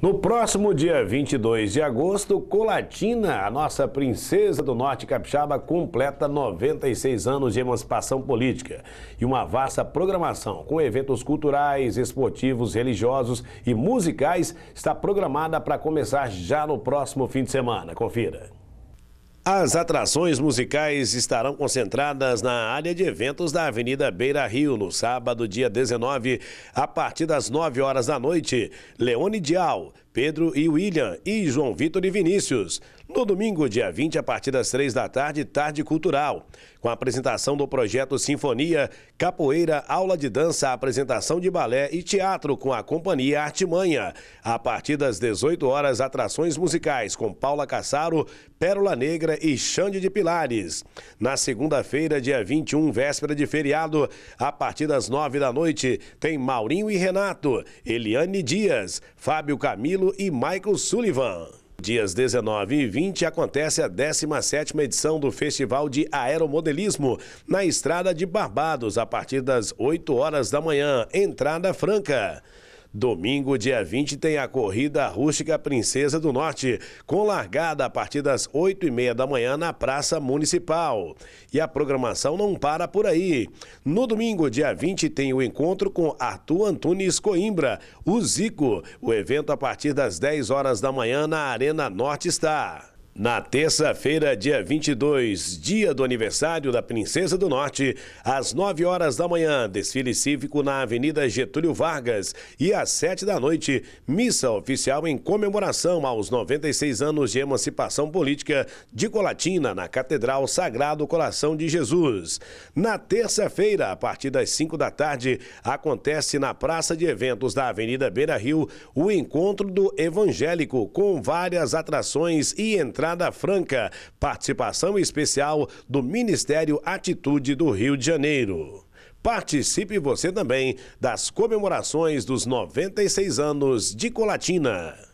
No próximo dia 22 de agosto, Colatina, a nossa princesa do Norte Capixaba, completa 96 anos de emancipação política e uma vasta programação com eventos culturais, esportivos, religiosos e musicais está programada para começar já no próximo fim de semana. Confira. As atrações musicais estarão concentradas na área de eventos da Avenida Beira Rio, no sábado, dia 19, a partir das 9 horas da noite. Leone Dial, Pedro e William e João Vitor e Vinícius. No domingo, dia 20, a partir das 3 da tarde, tarde cultural, com a apresentação do projeto Sinfonia, capoeira, aula de dança, apresentação de balé e teatro com a companhia Artimanha. A partir das 18 horas, atrações musicais com Paula Cassaro, Pérola Negra e Xande de Pilares. Na segunda-feira, dia 21, véspera de feriado, a partir das 9 da noite, tem Maurinho e Renato, Eliane Dias, Fábio Camilo Danilo e Michael Sullivan. Dias 19 e 20 acontece a 17ª edição do Festival de Aeromodelismo na Estrada de Barbados, a partir das 8 horas da manhã, entrada franca. Domingo, dia 20, tem a corrida rústica Princesa do Norte, com largada a partir das 8h30 da manhã na Praça Municipal. E a programação não para por aí. No domingo, dia 20, tem o encontro com Arthur Antunes Coimbra, o Zico. O evento a partir das 10 horas da manhã na Arena Norte Star. Na terça-feira, dia 22, dia do aniversário da Princesa do Norte, às 9 horas da manhã, desfile cívico na Avenida Getúlio Vargas e às 7 da noite, missa oficial em comemoração aos 96 anos de emancipação política de Colatina, na Catedral Sagrado Coração de Jesus. Na terça-feira, a partir das 5 da tarde, acontece na Praça de Eventos da Avenida Beira Rio o encontro do evangélico com várias atrações e entradas Franca, participação especial do Ministério Atitude do Rio de Janeiro. Participe você também das comemorações dos 96 anos de Colatina.